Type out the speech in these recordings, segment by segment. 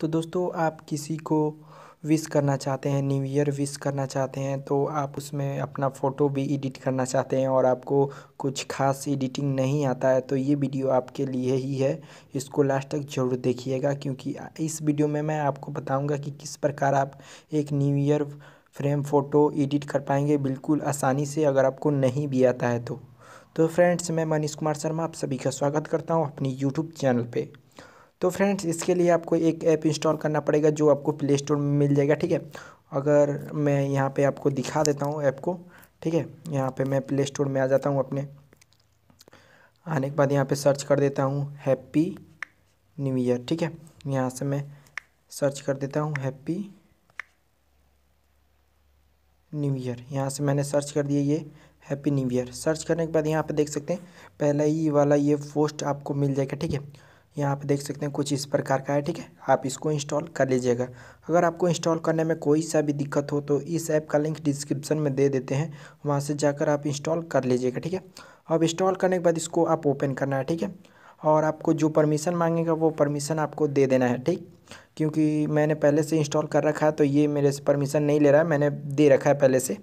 तो दोस्तों आप किसी को विश करना चाहते हैं न्यू ईयर विश करना चाहते हैं तो आप उसमें अपना फ़ोटो भी एडिट करना चाहते हैं और आपको कुछ खास एडिटिंग नहीं आता है तो ये वीडियो आपके लिए ही है इसको लास्ट तक ज़रूर देखिएगा क्योंकि इस वीडियो में मैं आपको बताऊंगा कि किस प्रकार आप एक new year frame photo edit कर पाएंगे बिल्कुल आसानी से अगर आपको नहीं भी आता है तो तो फ्रेंड्स मैं मनीष कुमार शर्मा आप सभी का स्वागत करता हूँ अपनी यूट्यूब चैनल पर तो फ्रेंड्स इसके लिए आपको एक ऐप इंस्टॉल करना पड़ेगा जो आपको प्ले स्टोर में मिल जाएगा ठीक है अगर मैं यहाँ पे आपको दिखा देता हूँ ऐप को ठीक है यहाँ पे मैं प्ले स्टोर में आ जाता हूँ अपने आने के बाद यहाँ पे सर्च कर देता हूँ हैप्पी न्यू ईयर ठीक है यहाँ से मैं सर्च कर देता हूँ हैप्पी न्यू ईयर यहाँ से मैंने सर्च कर दिया ये हैप्पी न्यू ईयर सर्च करने के बाद यहाँ पे देख सकते हैं पहला ही वाला ये पोस्ट आपको मिल जाएगा ठीक है यहाँ आप देख सकते हैं कुछ इस प्रकार का है ठीक है आप इसको इंस्टॉल कर लीजिएगा अगर आपको इंस्टॉल करने में कोई सा भी दिक्कत हो तो इस ऐप का लिंक डिस्क्रिप्शन में दे देते हैं वहाँ से जाकर आप इंस्टॉल कर लीजिएगा ठीक है अब इंस्टॉल करने के बाद इसको आप ओपन करना है ठीक है और आपको जो परमिशन मांगेगा वो परमिशन आपको दे देना है ठीक क्योंकि मैंने पहले से इंस्टॉल कर रखा है तो ये मेरे से परमिशन नहीं ले रहा है मैंने दे रखा है पहले से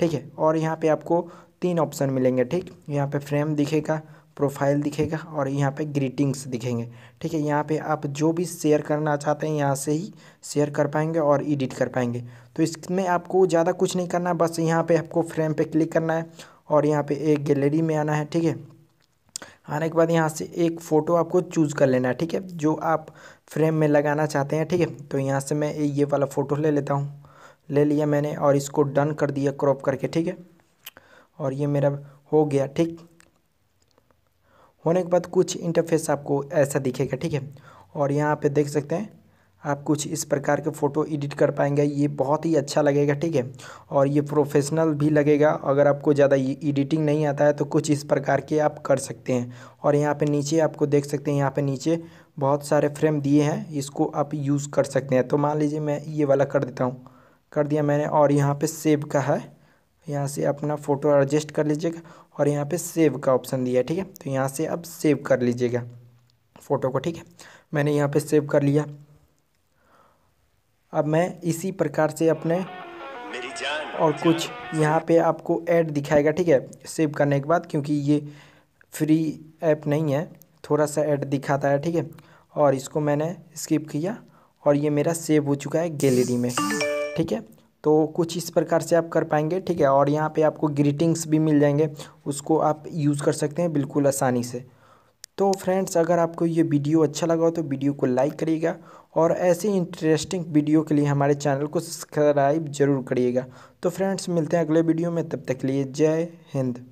ठीक है और यहाँ पे आपको तीन ऑप्शन मिलेंगे ठीक यहाँ पे फ्रेम दिखेगा प्रोफाइल दिखेगा और यहाँ पे ग्रीटिंग्स दिखेंगे ठीक है यहाँ पे आप जो भी शेयर करना चाहते हैं यहाँ से ही शेयर कर पाएंगे और एडिट कर पाएंगे तो इसमें आपको ज़्यादा कुछ नहीं करना है बस यहाँ पे आपको फ्रेम पे क्लिक करना है और यहाँ पे एक गैलरी में आना है ठीक है आने के बाद यहाँ से एक फ़ोटो आपको चूज़ कर लेना है ठीक है जो आप फ्रेम में लगाना चाहते हैं ठीक है तो यहाँ से मैं ये वाला फ़ोटो ले लेता हूँ ले लिया मैंने और इसको डन कर दिया क्रॉप करके ठीक है और ये मेरा हो गया ठीक होने के बाद कुछ इंटरफेस आपको ऐसा दिखेगा ठीक है और यहाँ पे देख सकते हैं आप कुछ इस प्रकार के फ़ोटो एडिट कर पाएंगे ये बहुत ही अच्छा लगेगा ठीक है और ये प्रोफेशनल भी लगेगा अगर आपको ज़्यादा एडिटिंग नहीं आता है तो कुछ इस प्रकार के आप कर सकते हैं और यहाँ पे नीचे आपको देख सकते हैं यहाँ पे नीचे बहुत सारे फ्रेम दिए हैं इसको आप यूज़ कर सकते हैं तो मान लीजिए मैं ये वाला कर देता हूँ कर दिया मैंने और यहाँ पर सेब का है यहाँ से अपना फ़ोटो एडजस्ट कर लीजिएगा और यहाँ पे सेव का ऑप्शन दिया है ठीक है तो यहाँ से अब सेव कर लीजिएगा फ़ोटो को ठीक है मैंने यहाँ पे सेव कर लिया अब मैं इसी प्रकार से अपने और कुछ यहाँ पे आपको ऐड दिखाएगा ठीक है सेव करने के बाद क्योंकि ये फ्री ऐप नहीं है थोड़ा सा ऐड दिखाता है ठीक है और इसको मैंने स्किप किया और ये मेरा सेव हो चुका है गैलरी में ठीक है तो कुछ इस प्रकार से आप कर पाएंगे ठीक है और यहाँ पे आपको ग्रीटिंग्स भी मिल जाएंगे उसको आप यूज़ कर सकते हैं बिल्कुल आसानी से तो फ्रेंड्स अगर आपको ये वीडियो अच्छा लगा हो तो वीडियो को लाइक करिएगा और ऐसे इंटरेस्टिंग वीडियो के लिए हमारे चैनल को सब्सक्राइब जरूर करिएगा तो फ्रेंड्स मिलते हैं अगले वीडियो में तब तक के लिए जय हिंद